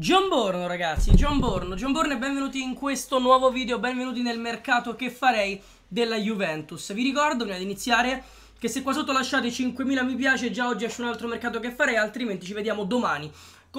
John Borno ragazzi, John Borno, John Borno e benvenuti in questo nuovo video, benvenuti nel mercato che farei della Juventus. Vi ricordo prima di iniziare che se qua sotto lasciate 5.000 mi piace già oggi esce un altro mercato che farei, altrimenti ci vediamo domani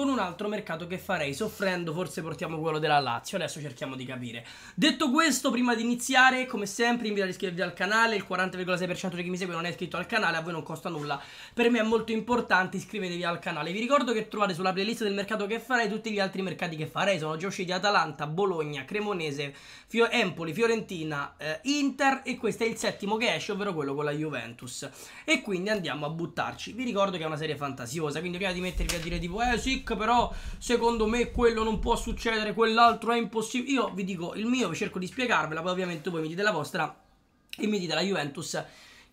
con un altro mercato che farei. Soffrendo forse portiamo quello della Lazio, adesso cerchiamo di capire. Detto questo, prima di iniziare, come sempre, invito ad iscrivervi al canale, il 40,6% di chi mi segue non è iscritto al canale, a voi non costa nulla. Per me è molto importante, iscrivetevi al canale. Vi ricordo che trovate sulla playlist del mercato che farei tutti gli altri mercati che farei, sono già usciti Atalanta, Bologna, Cremonese, Fio Empoli, Fiorentina, eh, Inter e questo è il settimo che esce, ovvero quello con la Juventus. E quindi andiamo a buttarci. Vi ricordo che è una serie fantasiosa, quindi prima di mettervi a dire tipo, eh sì, però secondo me quello non può succedere, quell'altro è impossibile. Io vi dico il mio, cerco di spiegarvela, poi ovviamente voi mi dite la vostra e mi dite la Juventus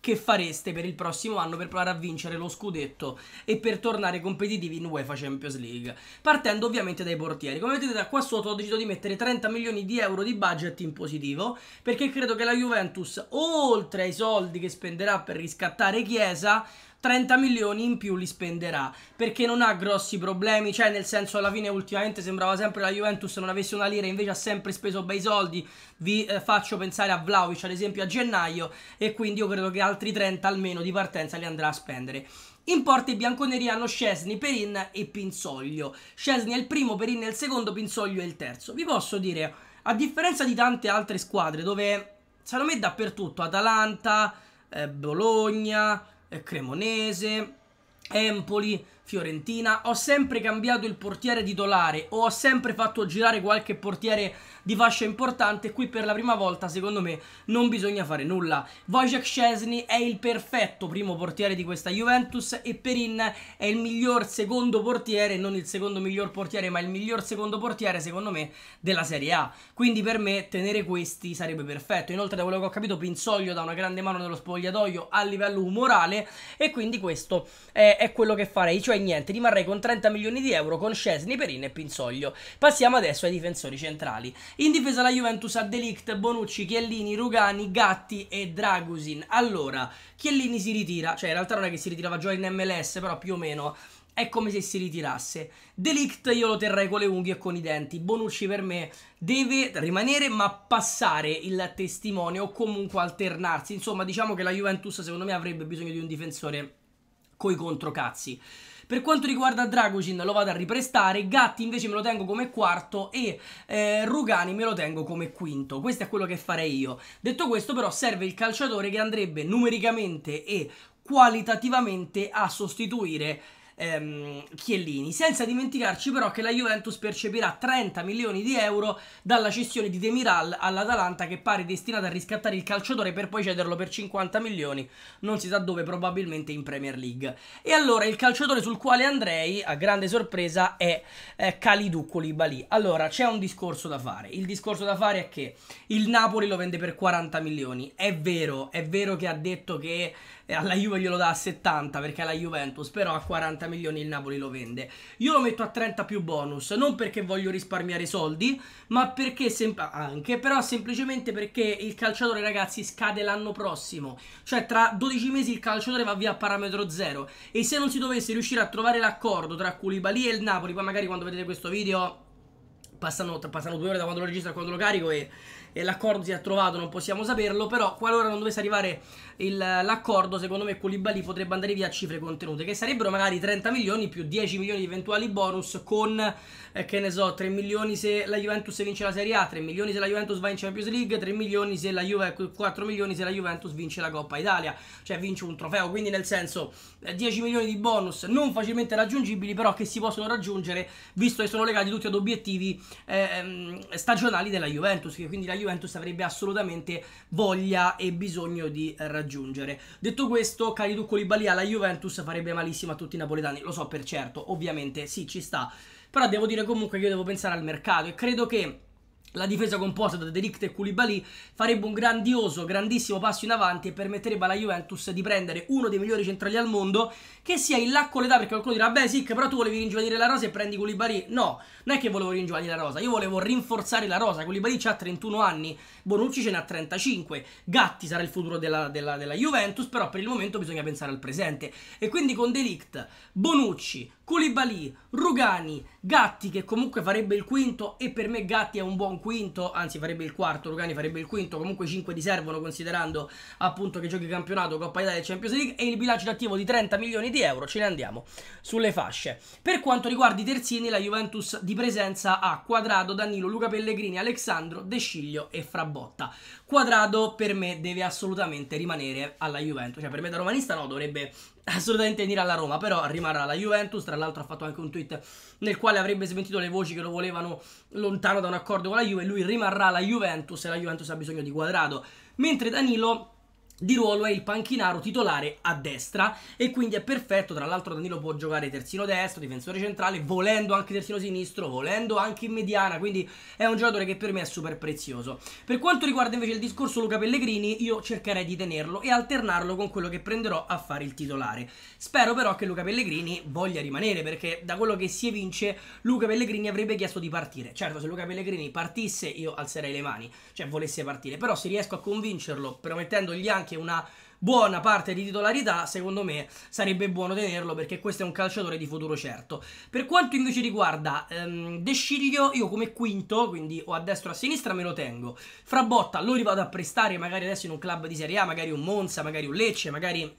che fareste per il prossimo anno per provare a vincere lo scudetto e per tornare competitivi in UEFA Champions League. Partendo ovviamente dai portieri. Come vedete da qua sotto ho deciso di mettere 30 milioni di euro di budget in positivo perché credo che la Juventus, oltre ai soldi che spenderà per riscattare Chiesa, 30 milioni in più li spenderà perché non ha grossi problemi, cioè nel senso alla fine ultimamente sembrava sempre la Juventus non avesse una lira, invece ha sempre speso bei soldi. Vi eh, faccio pensare a Vlaovic ad esempio a gennaio e quindi io credo che altri 30 almeno di partenza li andrà a spendere. In porta i bianconeri hanno Scesni, Perin e Pinsoglio. Scesni è il primo, Perin è il secondo, Pinsoglio è il terzo. Vi posso dire, a differenza di tante altre squadre dove secondo me dappertutto Atalanta, eh, Bologna, eh, Cremonese, Empoli, Fiorentina, ho sempre cambiato il portiere titolare o ho sempre fatto girare qualche portiere di fascia importante, qui per la prima volta secondo me non bisogna fare nulla. Wojciech Szczesny è il perfetto primo portiere di questa Juventus e Perin è il miglior secondo portiere, non il secondo miglior portiere ma il miglior secondo portiere secondo me della Serie A, quindi per me tenere questi sarebbe perfetto. Inoltre da quello che ho capito Pinzoglio dà una grande mano nello spogliatoio a livello umorale e quindi questo è, è quello che farei, cioè e niente, rimarrei con 30 milioni di euro con Scesni, Perin e Pinsoglio. Passiamo adesso ai difensori centrali. In difesa la Juventus ha Delict, Bonucci, Chiellini, Rugani, Gatti e Dragusin. Allora, Chiellini si ritira, cioè in realtà non è che si ritirava già in MLS, però più o meno è come se si ritirasse. Delict io lo terrei con le unghie e con i denti. Bonucci per me deve rimanere ma passare il testimone o comunque alternarsi. Insomma, diciamo che la Juventus secondo me avrebbe bisogno di un difensore coi controcazzi. Per quanto riguarda Dragusin lo vado a riprestare, Gatti invece me lo tengo come quarto e eh, Rugani me lo tengo come quinto. Questo è quello che farei io. Detto questo però serve il calciatore che andrebbe numericamente e qualitativamente a sostituire ehm, Chiellini. Senza dimenticarci però che la Juventus percepirà 30 milioni di euro dalla cessione di Demiral all'Atalanta che pare destinata a riscattare il calciatore per poi cederlo per 50 milioni, non si sa dove, probabilmente in Premier League. E allora il calciatore sul quale andrei, a grande sorpresa, è eh, Kalidou Koulibaly. Allora, c'è un discorso da fare. Il discorso da fare è che il Napoli lo vende per 40 milioni. È vero, è vero che ha detto che alla Juve glielo dà a 70 perché è la Juventus, però a 40 milioni il Napoli lo vende. Io lo metto a 30 più bonus, non perché voglio risparmiare soldi, ma perché sem- anche, però semplicemente perché il calciatore ragazzi scade l'anno prossimo, cioè tra 12 mesi il calciatore va via a parametro zero e se non si dovesse riuscire a trovare l'accordo tra Koulibaly e il Napoli, poi magari quando vedete questo video Passano, passano, due ore da quando lo registro a quando lo carico e, e l'accordo si è trovato, non possiamo saperlo, però qualora non dovesse arrivare il, l'accordo, secondo me Koulibaly potrebbe andare via a cifre contenute, che sarebbero magari 30 milioni più 10 milioni di eventuali bonus con, eh, che ne so, 3 milioni se la Juventus vince la Serie A, 3 milioni se la Juventus va in Champions League, 3 milioni se la Juve, 4 milioni se la Juventus vince la Coppa Italia, cioè vince un trofeo, quindi nel senso 10 eh, milioni di bonus non facilmente raggiungibili, però che si possono raggiungere, visto che sono legati tutti ad obiettivi ehm, stagionali della Juventus, che quindi la Juventus avrebbe assolutamente voglia e bisogno di raggiungere. Detto questo, cari Calidou Koulibaly alla Juventus farebbe malissimo a tutti i napoletani, lo so per certo, ovviamente sì, ci sta. Però devo dire comunque che io devo pensare al mercato e credo che la difesa composta da Delict e Koulibaly farebbe un grandioso, grandissimo passo in avanti e permetterebbe alla Juventus di prendere uno dei migliori centrali al mondo che sia in là con l'età perché qualcuno dirà beh Sic però tu volevi ringiovanire la rosa e prendi Koulibaly no, non è che volevo ringiovanire la rosa io volevo rinforzare la rosa Koulibaly ha 31 anni Bonucci ce n'ha 35 Gatti sarà il futuro della, della, della Juventus però per il momento bisogna pensare al presente e quindi con Delict, Bonucci, Koulibaly Rugani, Gatti che comunque farebbe il quinto e per me Gatti è un buon quinto, anzi farebbe il quarto, Rugani farebbe il quinto, comunque 5 di servono considerando appunto che giochi campionato, Coppa Italia e Champions League e il bilancio attivo di 30 milioni di euro, ce ne andiamo sulle fasce. Per quanto riguarda i terzini, la Juventus di presenza ha Quadrado, Danilo, Luca Pellegrini, Alessandro, De Sciglio e Frabotta. Quadrado per me deve assolutamente rimanere alla Juventus, cioè per me da romanista no, dovrebbe assolutamente venire alla Roma, però rimarrà la Juventus, tra l'altro ha fatto anche un tweet nel quale avrebbe smentito le voci che lo volevano lontano da un accordo con la Juve, lui rimarrà alla Juventus e la Juventus ha bisogno di quadrato, mentre Danilo di ruolo è il panchinaro titolare a destra e quindi è perfetto, tra l'altro Danilo può giocare terzino destro, difensore centrale, volendo anche terzino sinistro, volendo anche in mediana, quindi è un giocatore che per me è super prezioso. Per quanto riguarda invece il discorso Luca Pellegrini, io cercherei di tenerlo e alternarlo con quello che prenderò a fare il titolare. Spero però che Luca Pellegrini voglia rimanere perché da quello che si evince Luca Pellegrini avrebbe chiesto di partire. Certo, se Luca Pellegrini partisse io alzerei le mani, cioè volesse partire, però se riesco a convincerlo promettendogli anche anche una buona parte di titolarità, secondo me sarebbe buono tenerlo perché questo è un calciatore di futuro certo. Per quanto invece riguarda ehm, De Sciglio, io come quinto, quindi o a destra o a sinistra, me lo tengo. Frabotta lo rivado a prestare magari adesso in un club di Serie A, magari un Monza, magari un Lecce, magari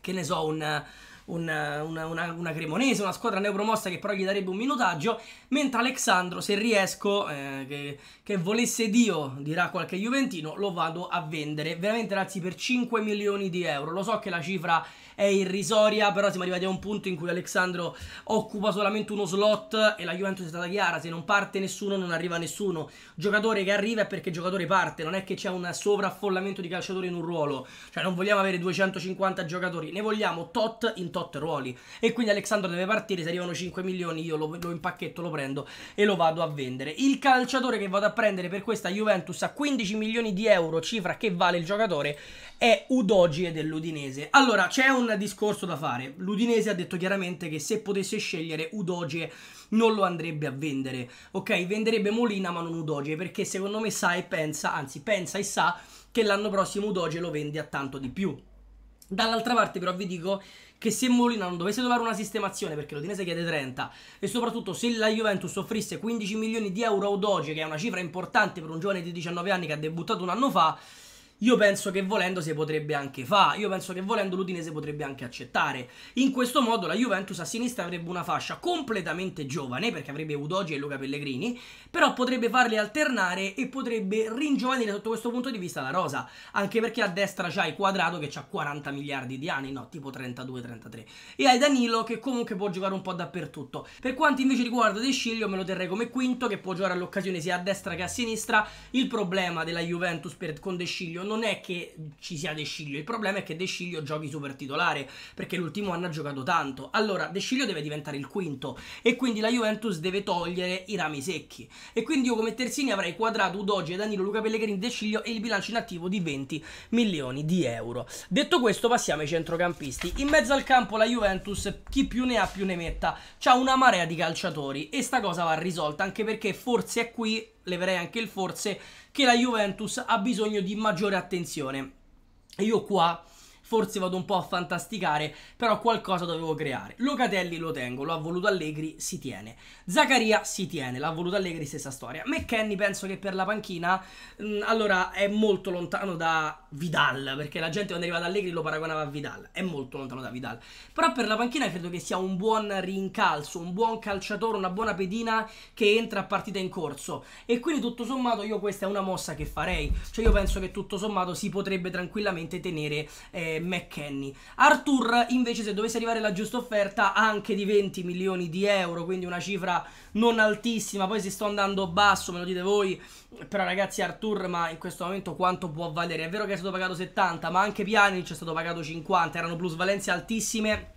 che ne so, un una, una, una, una, cremonese, una squadra neopromossa che però gli darebbe un minutaggio, mentre Alexandro, se riesco, eh, che, che, volesse Dio, dirà qualche Juventino, lo vado a vendere, veramente ragazzi per 5 milioni di euro, lo so che la cifra è irrisoria, però siamo arrivati a un punto in cui Alexandro occupa solamente uno slot e la Juventus è stata chiara, se non parte nessuno non arriva nessuno, giocatore che arriva è perché il giocatore parte, non è che c'è un sovraffollamento di calciatori in un ruolo, cioè non vogliamo avere 250 giocatori, ne vogliamo tot in tot ruoli e quindi Alexandro deve partire, se arrivano 5 milioni io lo, lo impacchetto, lo prendo e lo vado a vendere. Il calciatore che vado a prendere per questa Juventus a 15 milioni di euro, cifra che vale il giocatore, è Udogie dell'Udinese. Allora, c'è un un discorso da fare. L'Udinese ha detto chiaramente che se potesse scegliere Udoge non lo andrebbe a vendere. Ok, venderebbe Molina ma non Udoge perché secondo me sa e pensa, anzi pensa e sa che l'anno prossimo Udoge lo vende a tanto di più. Dall'altra parte però vi dico che se Molina non dovesse trovare una sistemazione perché l'Udinese chiede 30 e soprattutto se la Juventus offrisse 15 milioni di euro a Udoge che è una cifra importante per un giovane di 19 anni che ha debuttato un anno fa io penso che volendo si potrebbe anche fare, io penso che volendo l'Udine si potrebbe anche accettare. In questo modo la Juventus a sinistra avrebbe una fascia completamente giovane, perché avrebbe Udogi e Luca Pellegrini, però potrebbe farli alternare e potrebbe ringiovanire sotto questo punto di vista la rosa, anche perché a destra c'hai Quadrato che ha 40 miliardi di anni, no, tipo 32-33, e hai Danilo che comunque può giocare un po' dappertutto. Per quanto invece riguarda De Sciglio me lo terrei come quinto, che può giocare all'occasione sia a destra che a sinistra. Il problema della Juventus per, con De Sciglio non è che ci sia De Sciglio, il problema è che De Sciglio giochi super titolare, perché l'ultimo anno ha giocato tanto. Allora, De Sciglio deve diventare il quinto, e quindi la Juventus deve togliere i rami secchi. E quindi io come terzini avrei quadrato Udoge, Danilo, Luca Pellegrini, De Sciglio e il bilancio inattivo di 20 milioni di euro. Detto questo, passiamo ai centrocampisti. In mezzo al campo la Juventus, chi più ne ha più ne metta, c'ha una marea di calciatori, e sta cosa va risolta, anche perché forse è qui leverei anche il forse, che la Juventus ha bisogno di maggiore attenzione. E io qua forse vado un po' a fantasticare, però qualcosa dovevo creare. Locatelli lo tengo, lo ha voluto Allegri, si tiene. Zaccaria si tiene, l'ha voluto Allegri, stessa storia. McKenny penso che per la panchina, mh, mm, allora è molto lontano da Vidal, perché la gente quando è ad Allegri lo paragonava a Vidal, è molto lontano da Vidal. Però per la panchina credo che sia un buon rincalzo, un buon calciatore, una buona pedina che entra a partita in corso. E quindi tutto sommato io questa è una mossa che farei, cioè io penso che tutto sommato si potrebbe tranquillamente tenere... Eh, eh, McKenny. Arthur invece se dovesse arrivare la giusta offerta anche di 20 milioni di euro, quindi una cifra non altissima, poi se sto andando basso, me lo dite voi, però ragazzi Arthur ma in questo momento quanto può valere? È vero che è stato pagato 70, ma anche Pjanic è stato pagato 50, erano plusvalenze altissime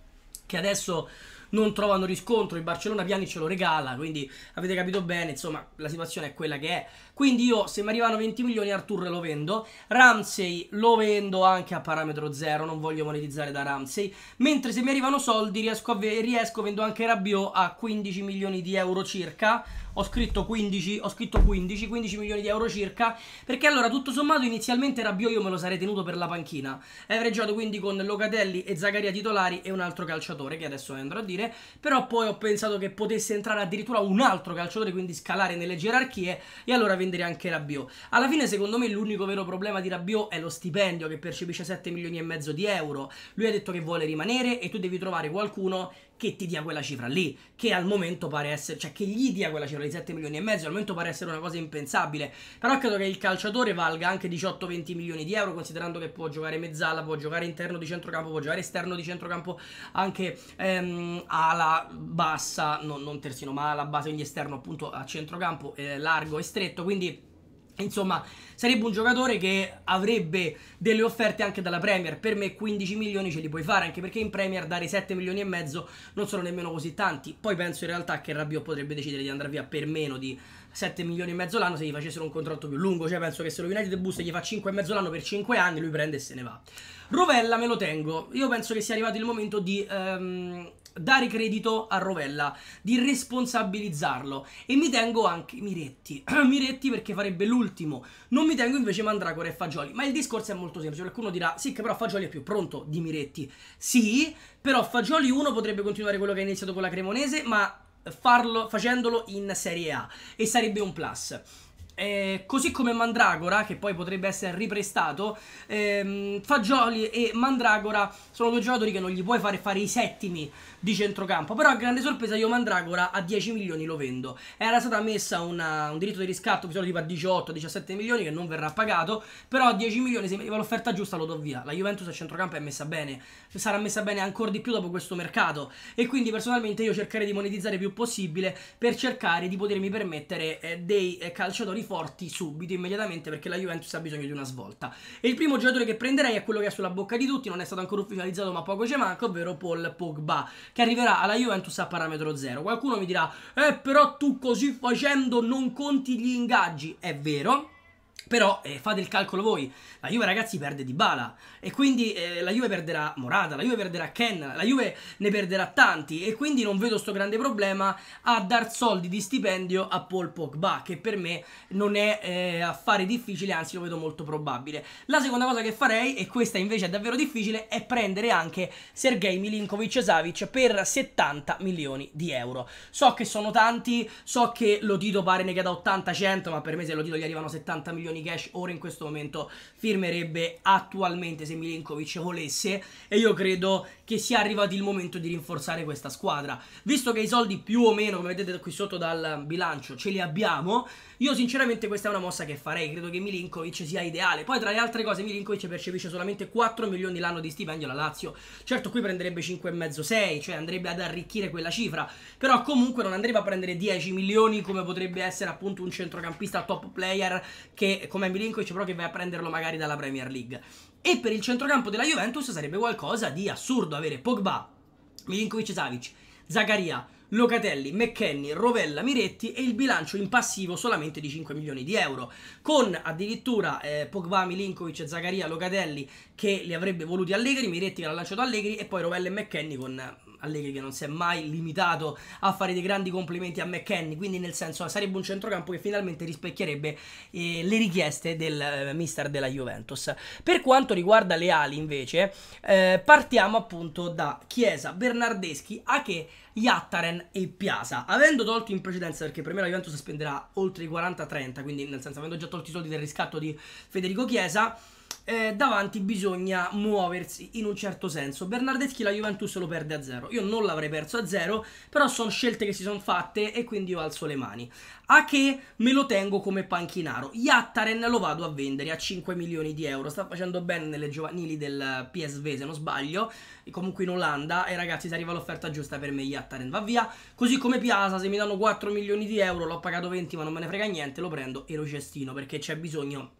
che adesso non trovano riscontro, il Barcellona Piani ce lo regala, quindi avete capito bene, insomma, la situazione è quella che è. Quindi io, se mi arrivano 20 milioni, Artur lo vendo, Ramsey lo vendo anche a parametro zero, non voglio monetizzare da Ramsey, mentre se mi arrivano soldi riesco, a ve- riesco vendo anche Rabiot a 15 milioni di euro circa, ho scritto 15, ho scritto 15, 15 milioni di euro circa, perché allora tutto sommato inizialmente Rabiot io me lo sarei tenuto per la panchina. È avreggiato quindi con Locatelli e Zagaria titolari e un altro calciatore che adesso andrò a dire, però poi ho pensato che potesse entrare addirittura un altro calciatore, quindi scalare nelle gerarchie e allora vendere anche Rabiot. Alla fine secondo me l'unico vero problema di Rabiot è lo stipendio che percepisce 7 milioni e mezzo di euro. Lui ha detto che vuole rimanere e tu devi trovare qualcuno che ti dia quella cifra lì, che al momento pare essere, cioè che gli dia quella cifra di 7 milioni e mezzo, al momento pare essere una cosa impensabile, però credo che il calciatore valga anche 18-20 milioni di euro, considerando che può giocare mezzala, può giocare interno di centrocampo, può giocare esterno di centrocampo, anche ehm, ala bassa, no, non terzino ma alla base, quindi esterno appunto a centrocampo, eh, largo e stretto, quindi Insomma, sarebbe un giocatore che avrebbe delle offerte anche dalla Premier. Per me 15 milioni ce li puoi fare, anche perché in Premier dare 7 milioni e mezzo non sono nemmeno così tanti. Poi penso in realtà che Rabiot potrebbe decidere di andare via per meno di 7 milioni e mezzo l'anno se gli facessero un contratto più lungo. Cioè penso che se lo United Boost gli fa 5 e mezzo l'anno per 5 anni, lui prende e se ne va. Rovella me lo tengo. Io penso che sia arrivato il momento di... Um, dare credito a Rovella, di responsabilizzarlo e mi tengo anche Miretti, Miretti perché farebbe l'ultimo, non mi tengo invece Mandragora e Fagioli, ma il discorso è molto semplice, qualcuno dirà sì che però Fagioli è più pronto di Miretti, sì però Fagioli 1 potrebbe continuare quello che ha iniziato con la Cremonese ma farlo, facendolo in Serie A e sarebbe un plus. Eh, così come Mandragora, che poi potrebbe essere riprestato, ehm, Fagioli e Mandragora sono due giocatori che non gli puoi fare fare i settimi di centrocampo. Però a grande sorpresa io Mandragora a 10 milioni lo vendo. Era stata messa una, un diritto di riscatto che sono tipo a 18-17 milioni che non verrà pagato, però a 10 milioni se mi arriva l'offerta giusta lo do via. La Juventus a centrocampo è messa bene, sarà messa bene ancora di più dopo questo mercato e quindi personalmente io cercherei di monetizzare il più possibile per cercare di potermi permettere eh, dei eh, calciatori forti subito, immediatamente, perché la Juventus ha bisogno di una svolta. E il primo giocatore che prenderei è quello che è sulla bocca di tutti, non è stato ancora ufficializzato, ma poco ci manca, ovvero Paul Pogba, che arriverà alla Juventus a parametro zero. Qualcuno mi dirà, eh però tu così facendo non conti gli ingaggi. È vero, però eh, fate il calcolo voi, la Juve ragazzi perde di bala e quindi eh, la Juve perderà Morata, la Juve perderà Ken, la Juve ne perderà tanti e quindi non vedo sto grande problema a dar soldi di stipendio a Paul Pogba che per me non è eh, affare difficile, anzi lo vedo molto probabile. La seconda cosa che farei, e questa invece è davvero difficile, è prendere anche Sergei Milinkovic-Savic per 70 milioni di euro. So che sono tanti, so che Lotito pare ne chieda 80-100, ma per me se Lotito gli arrivano 70 milioni Cash ora in questo momento firmerebbe attualmente se Milinkovic volesse e io credo che sia arrivato il momento di rinforzare questa squadra. Visto che i soldi più o meno, come vedete qui sotto dal bilancio, ce li abbiamo, io sinceramente questa è una mossa che farei, credo che Milinkovic sia ideale. Poi tra le altre cose Milinkovic percepisce solamente 4 milioni l'anno di stipendio alla Lazio. Certo qui prenderebbe 5,5-6, cioè andrebbe ad arricchire quella cifra, però comunque non andrebbe a prendere 10 milioni come potrebbe essere appunto un centrocampista top player che come Milinkovic però che vai a prenderlo magari dalla Premier League. E per il centrocampo della Juventus sarebbe qualcosa di assurdo avere Pogba, Milinkovic Savic, Zagaria, Locatelli, McKenny, Rovella, Miretti e il bilancio in passivo solamente di 5 milioni di euro, con addirittura eh, Pogba, Milinkovic, Zagaria, Locatelli che li avrebbe voluti Allegri, Miretti che l'ha lanciato Allegri e poi Rovella e McKenny con Allegri che non si è mai limitato a fare dei grandi complimenti a McKenny, quindi nel senso sarebbe un centrocampo che finalmente rispecchierebbe eh, le richieste del eh, mister della Juventus. Per quanto riguarda le ali invece, eh, partiamo appunto da Chiesa, Bernardeschi, Ache, Yattaren e Piazza. Avendo tolto in precedenza, perché per me la Juventus spenderà oltre i 40-30, quindi nel senso avendo già tolto i soldi del riscatto di Federico Chiesa, eh, davanti bisogna muoversi in un certo senso. Bernardeschi la Juventus lo perde a zero. Io non l'avrei perso a zero, però sono scelte che si sono fatte e quindi io alzo le mani. A che me lo tengo come panchinaro. Yattaren lo vado a vendere a 5 milioni di euro. Sta facendo bene nelle giovanili del PSV, se non sbaglio. E comunque in Olanda. E ragazzi, se arriva l'offerta giusta per me, Yattaren va via. Così come Piazza, se mi danno 4 milioni di euro, l'ho pagato 20, ma non me ne frega niente, lo prendo e lo cestino perché c'è bisogno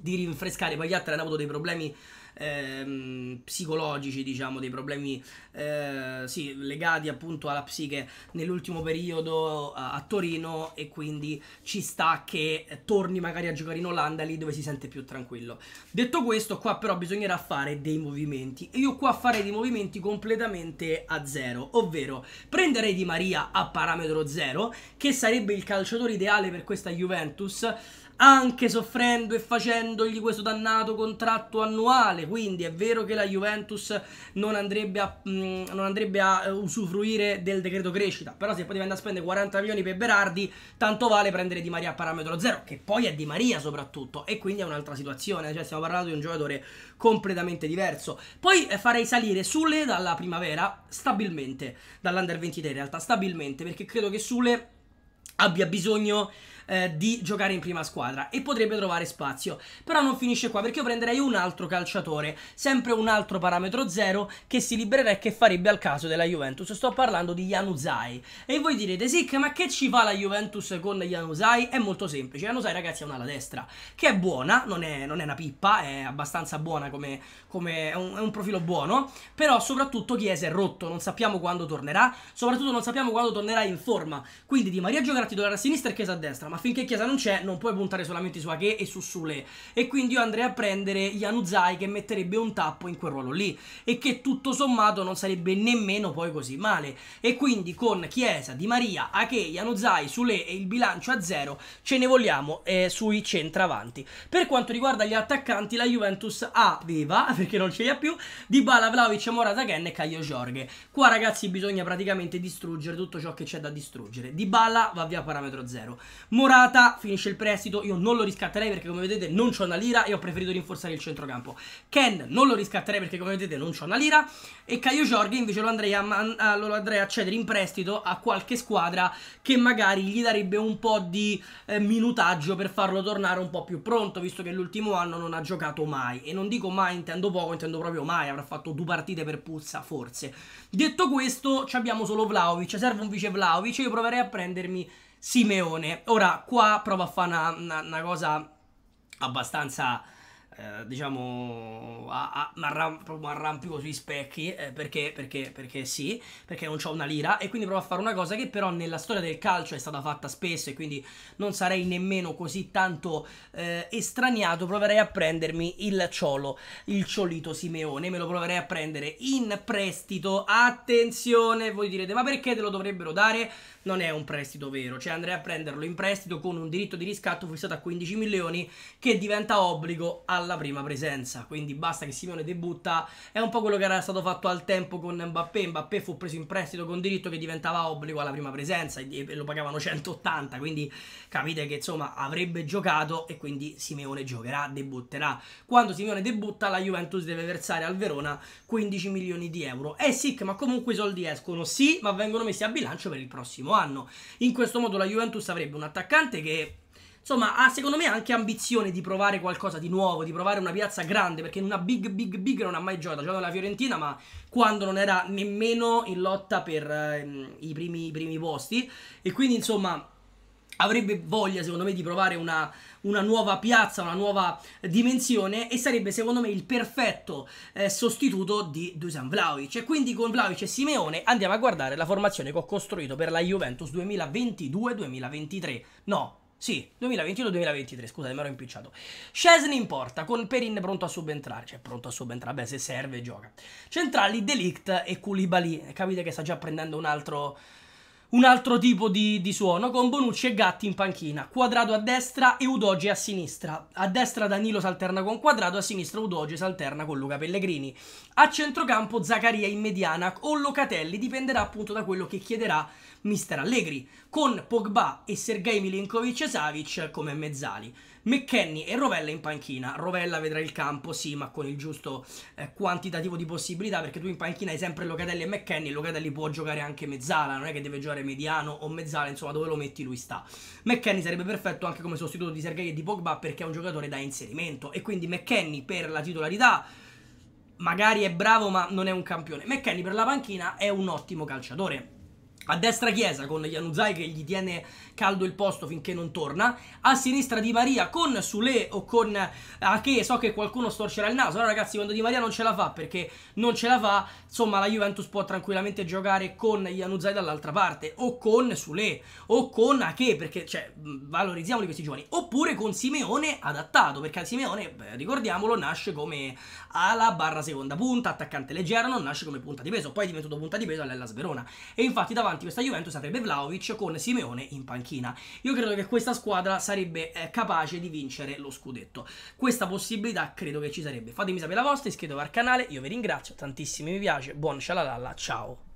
di rinfrescare Poi gli altri hanno avuto dei problemi Ehm, psicologici, diciamo, dei problemi eh, sì, legati appunto alla psiche nell'ultimo periodo a, a, Torino e quindi ci sta che torni magari a giocare in Olanda lì dove si sente più tranquillo. Detto questo, qua però bisognerà fare dei movimenti e io qua farei dei movimenti completamente a zero, ovvero prenderei Di Maria a parametro zero, che sarebbe il calciatore ideale per questa Juventus anche soffrendo e facendogli questo dannato contratto annuale. Quindi è vero che la Juventus non andrebbe a, mh, mm, non andrebbe a eh, usufruire del decreto crescita, però se poi diventa a spendere 40 milioni per Berardi, tanto vale prendere Di Maria a parametro zero, che poi è Di Maria soprattutto, e quindi è un'altra situazione, cioè stiamo parlando di un giocatore completamente diverso. Poi eh, farei salire Sule dalla primavera stabilmente, dall'Under 23 in realtà, stabilmente, perché credo che Sule abbia bisogno eh, di giocare in prima squadra e potrebbe trovare spazio. Però non finisce qua perché io prenderei un altro calciatore, sempre un altro parametro zero che si libererà e che farebbe al caso della Juventus. Sto parlando di Januzaj. E voi direte, Sic, ma che ci fa la Juventus con Januzaj? È molto semplice. Januzaj, ragazzi, è un'ala destra che è buona, non è, non è, una pippa, è abbastanza buona come, come è, un, è un profilo buono, però soprattutto Chiesa è rotto, non sappiamo quando tornerà, soprattutto non sappiamo quando tornerà in forma. Quindi Di Maria giocherà titolare a sinistra e Chiesa a destra, ma finché Chiesa non c'è non puoi puntare solamente su Ake e su Sule e quindi io andrei a prendere Januzaj che metterebbe un tappo in quel ruolo lì e che tutto sommato non sarebbe nemmeno poi così male e quindi con Chiesa, Di Maria, Ake, Januzaj, Sule e il bilancio a zero ce ne vogliamo eh, sui centravanti per quanto riguarda gli attaccanti la Juventus aveva, perché non ce li ha più Di Bala, Vlaovic, Morata, Ken e Caio Jorge qua ragazzi bisogna praticamente distruggere tutto ciò che c'è da distruggere Di Bala va via parametro zero Morata finisce il prestito, io non lo riscatterei perché come vedete non c'ho una lira e ho preferito rinforzare il centrocampo. Ken non lo riscatterei perché come vedete non c'ho una lira e Caio Giorgi invece lo andrei, a, lo andrei a cedere in prestito a qualche squadra che magari gli darebbe un po' di eh, minutaggio per farlo tornare un po' più pronto visto che l'ultimo anno non ha giocato mai e non dico mai intendo poco, intendo proprio mai, avrà fatto due partite per puzza forse. Detto questo abbiamo solo Vlaovic, serve un vice Vlaovic io proverei a prendermi Simeone. Ora, qua prova a fare una, una, una cosa abbastanza eh, diciamo, a, a, arramp- arrampico sui specchi eh, perché, perché, perché sì, perché non ho una lira e quindi provo a fare una cosa che però nella storia del calcio è stata fatta spesso e quindi non sarei nemmeno così tanto eh, estraniato, proverei a prendermi il ciolo, il ciolito Simeone, me lo proverei a prendere in prestito, attenzione, voi direte ma perché te lo dovrebbero dare? Non è un prestito vero, cioè andrei a prenderlo in prestito con un diritto di riscatto fissato a 15 milioni che diventa obbligo alla alla prima presenza. Quindi basta che Simeone debutta. È un po' quello che era stato fatto al tempo con Mbappé. Mbappé fu preso in prestito con diritto che diventava obbligo alla prima presenza e lo pagavano 180. Quindi capite che insomma avrebbe giocato e quindi Simeone giocherà, debutterà. Quando Simeone debutta la Juventus deve versare al Verona 15 milioni di euro. È eh sì, ma comunque i soldi escono, sì, ma vengono messi a bilancio per il prossimo anno. In questo modo la Juventus avrebbe un attaccante che insomma, ha secondo me anche ambizione di provare qualcosa di nuovo, di provare una piazza grande, perché in una big, big, big non ha mai giocato, ha giocato nella Fiorentina, ma quando non era nemmeno in lotta per eh, i, primi, i primi posti, e quindi insomma avrebbe voglia secondo me di provare una, una, nuova piazza, una nuova dimensione e sarebbe secondo me il perfetto eh, sostituto di Dusan Vlaovic e quindi con Vlaovic e Simeone andiamo a guardare la formazione che ho costruito per la Juventus 2022-2023 no sì, 2021-2023, scusate, mi ero impicciato. Scesni in porta, con Perin pronto a subentrare. Cioè, pronto a subentrare, beh, se serve gioca. Centrali, Delict e Koulibaly. Capite che sta già prendendo un altro un altro tipo di, di suono con Bonucci e Gatti in panchina, Quadrato a destra e Udoge a sinistra. A destra Danilo s'alterna con Quadrato, a sinistra Udoge s'alterna con Luca Pellegrini. A centrocampo Zaccaria in mediana o Locatelli, dipenderà appunto da quello che chiederà mister Allegri, con Pogba e Sergei Milinkovic e Savic come mezzali. McKenny e Rovella in panchina. Rovella vedrà il campo, sì, ma con il giusto eh, quantitativo di possibilità, perché tu in panchina hai sempre Locatelli e McKenny, Locatelli può giocare anche mezzala, non è che deve giocare mediano o mezzala, insomma, dove lo metti lui sta. McKenny sarebbe perfetto anche come sostituto di Sergei e di Pogba perché è un giocatore da inserimento e quindi McKenny per la titolarità magari è bravo ma non è un campione. McKenny per la panchina è un ottimo calciatore a destra Chiesa con Yanuzai che gli tiene caldo il posto finché non torna. A sinistra Di Maria con Sule o con Ache. Eh, so che qualcuno storcerà il naso. Allora ragazzi quando Di Maria non ce la fa perché non ce la fa, insomma la Juventus può tranquillamente giocare con Yanuzai dall'altra parte. O con Sule o con Ache perché cioè, valorizziamoli questi giovani. Oppure con Simeone adattato perché Simeone, beh, ricordiamolo, nasce come ala barra seconda punta, attaccante leggero, non nasce come punta di peso. Poi è diventato punta di peso all'Ellas Verona. E infatti davanti avanti questa Juventus sarebbe Vlaovic con Simeone in panchina. Io credo che questa squadra sarebbe eh, capace di vincere lo scudetto. Questa possibilità credo che ci sarebbe. Fatemi sapere la vostra, iscrivetevi al canale, io vi ringrazio, tantissimi mi piace, buon cialalalla, ciao!